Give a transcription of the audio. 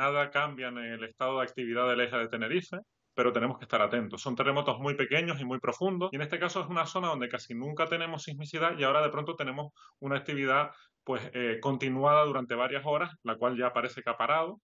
Nada cambia en el estado de actividad del eje de Tenerife, pero tenemos que estar atentos. Son terremotos muy pequeños y muy profundos, y en este caso es una zona donde casi nunca tenemos sismicidad y ahora de pronto tenemos una actividad pues eh, continuada durante varias horas, la cual ya parece que ha parado,